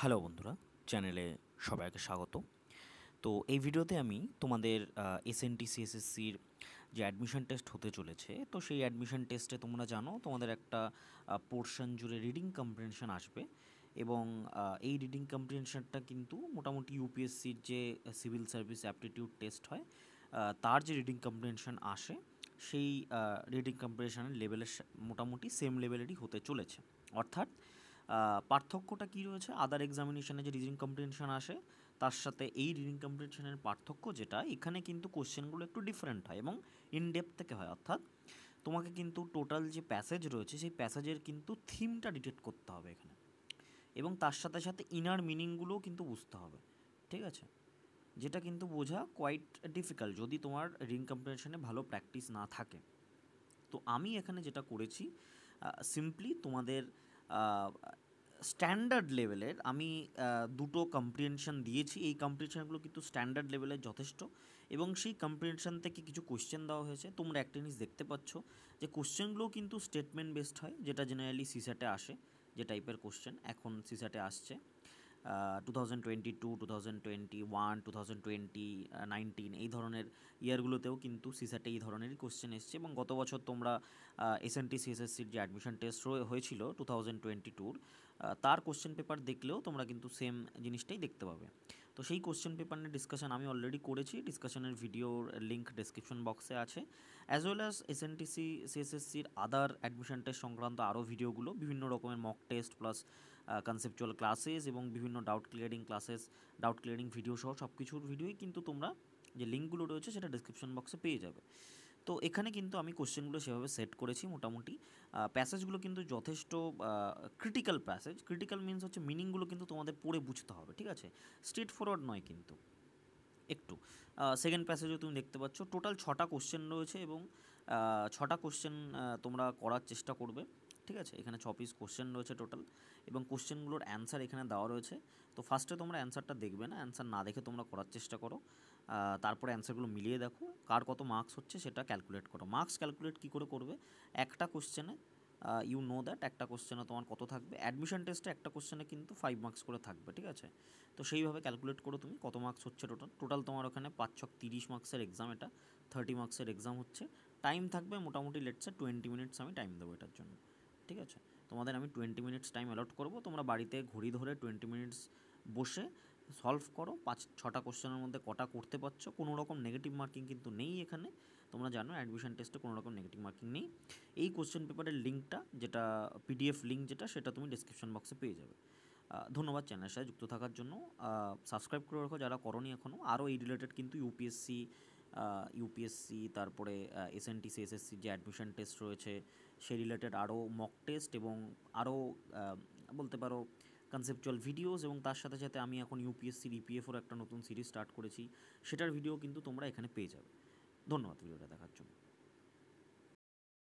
hello বন্ধুরা চ্যানেলে সবাইকে স্বাগত তো এই ভিডিওতে আমি তোমাদের এসএনটি সিএসএসসির যে অ্যাডমিশন টেস্ট হতে চলেছে তো সেই অ্যাডমিশন টেস্টে তোমরা জানো তোমাদের একটা পোর্শন জুড়ে রিডিং কম্প্রিহেনশন আসবে এবং এই রিডিং কম্প্রিহেনশনটা কিন্তু মোটামুটি ইউপিএসসির যে সিভিল সার্ভিস অ্যাপটিটিউড টেস্ট হয় তার যে রিডিং কম্প্রিহেনশন আসে সেই রিডিং কম্প্রিহেনশনের লেভেলের মোটামুটি সেম লেভেলেরই হতে চলেছে অর্থাৎ পার্থক্যটা কী রয়েছে আদার এক্সামিনেশানে যে রিডিং কম্পিটিশন আসে তার সাথে এই রিডিং কম্পিটিশনের পার্থক্য যেটা এখানে কিন্তু কোশ্চেনগুলো একটু ডিফারেন্ট হয় এবং ইনডেপ থেকে হয় অর্থাৎ তোমাকে কিন্তু টোটাল যে প্যাসেজ রয়েছে সেই প্যাসেজের কিন্তু থিমটা ডিটেক্ট করতে হবে এখানে এবং তার সাথে সাথে ইনার মিনিংগুলোও কিন্তু বুঝতে হবে ঠিক আছে যেটা কিন্তু বোঝা কোয়াইট ডিফিকাল্ট যদি তোমার রিং কম্পিটিশনে ভালো প্র্যাকটিস না থাকে তো আমি এখানে যেটা করেছি সিম্পলি তোমাদের স্ট্যান্ডার্ড লেভেলের আমি দুটো কম্প্রিহেনশন দিয়েছি এই কম্প্রিহেনশনগুলো কিন্তু স্ট্যান্ডার্ড লেভেলের যথেষ্ট এবং সেই কম্প্রিহেনশন থেকে কিছু কোশ্চেন দেওয়া হয়েছে তোমরা একটা জিনিস দেখতে পাচ্ছ যে কোশ্চেনগুলো কিন্তু স্টেটমেন্ট বেসড হয় যেটা জেনারেলি সিস্যাটে আসে যে টাইপের কোশ্চেন এখন সিস্যাটে আসছে two thousand twenty two two thousand twenty one two thousand twenty nineteen এই ধরনের ইয়ারগুলোতেও কিন্তু সিসাটে এই ধরনেরই কোশ্চেন এসছে এবং গত বছর তোমরা এসএনটি সিএসএসসির যে অ্যাডমিশন টেস্ট হয়েছিল টু থাউজেন্ড টোয়েন্টি তার কোশ্চেন পেপার দেখলেও তোমরা কিন্তু সেম জিনিসটাই দেখতে পাবে তো সেই কোশ্চেন পেপার নিয়ে ডিসকাশন আমি অলরেডি করেছি ডিসকাশনের ভিডিওর লিঙ্ক ডিসক্রিপশন বক্সে আছে অ্যাজ ওয়েল অ্যাজ এসএনটিসি সিএসএসসির আদার অ্যাডমিশন টেস্ট সংক্রান্ত আরও ভিডিওগুলো বিভিন্ন রকমের mock test plus conceptual classes এবং বিভিন্ন doubt clearing classes doubt clearing video সহ সব কিছুর ভিডিওই কিন্তু তোমরা যে লিঙ্কগুলো রয়েছে সেটা ডিসক্রিপশন বক্সে পেয়ে যাবে তো এখানে কিন্তু আমি কোশ্চেনগুলো সেভাবে সেট করেছি মোটামুটি প্যাসেজগুলো কিন্তু যথেষ্ট ক্রিটিক্যাল প্যাসেজ ক্রিটিক্যাল মিনস হচ্ছে মিনিংগুলো কিন্তু তোমাদের পড়ে বুঝতে হবে ঠিক আছে স্ট্রেট ফরওয়ার্ড নয় কিন্তু একটু সেকেন্ড প্যাসেজও তুমি দেখতে পাচ্ছ টোটাল ছটা কোশ্চেন রয়েছে এবং ছটা কোশ্চেন তোমরা করার চেষ্টা করবে ঠিক আছে এখানে ছ পিস কোশ্চেন রয়েছে টোটাল এবং কোশ্চেনগুলোর অ্যান্সার এখানে দেওয়া রয়েছে তো ফার্স্টে তোমরা অ্যান্সারটা দেখবে না অ্যান্সার না দেখে তোমরা করার চেষ্টা করো তারপরে অ্যান্সারগুলো মিলিয়ে দেখো কার কত মার্কস হচ্ছে সেটা ক্যালকুলেট করো মার্কস ক্যালকুলেট কী করে করবে একটা কোশ্চেনে ইউ নো দ্যাট একটা কোশ্চেনে তোমার কত থাকবে অ্যাডমিশন টেস্টে একটা কোশ্চেনে কিন্তু ফাইভ মার্কস করে থাকবে ঠিক আছে তো সেইভাবে ক্যালকুলেট করো তুমি কত মার্কস হচ্ছে টোটাল টোটাল তোমার ওখানে পাঁচ ছক তিরিশ মার্কসের এক্সাম এটা থার্টি মার্কসের এক্সাম হচ্ছে টাইম থাকবে মোটামুটি লেটসে টোয়েন্টি মিনিটস আমি টাইম দেবো এটার জন্য ঠিক আছে তোমাদের আমি টোয়েন্টি মিনিটস টাইম অ্যালট করব তোমরা বাড়িতে ঘড়ি ধরে টোয়েন্টি মিনিটস বসে সলভ করো পাঁচ ছটা কোশ্চেনের মধ্যে কটা করতে পারছো কোনো রকম নেগেটিভ মার্কিং কিন্তু নেই এখানে তোমরা জানো অ্যাডমিশন টেস্টে কোনো রকম নেগেটিভ মার্কিং নেই এই কোশ্চেন পেপারের লিঙ্কটা যেটা পিডিএফ লিঙ্ক যেটা সেটা তুমি ডিসক্রিপশন বক্সে পেয়ে যাবে ধন্যবাদ চ্যানেলের সাথে যুক্ত থাকার জন্য সাবস্ক্রাইব করে রাখো যারা করনি এখনও আরও এই রিলেটেড কিন্তু ইউপিএসসি ইউপিএসসি তারপরে এস এসএসসি যে অ্যাডমিশন টেস্ট রয়েছে সে রিলেটেড আরও মক টেস্ট এবং আরও বলতে পারো কনসেপচুয়াল ভিডিওস এবং তার সাথে সাথে আমি এখন ইউপিএসসির ইপিএফওর একটা নতুন সিরিজ স্টার্ট করেছি সেটার ভিডিও কিন্তু তোমরা এখানে পেয়ে যাবে ধন্যবাদ ভিডিওটা দেখার জন্য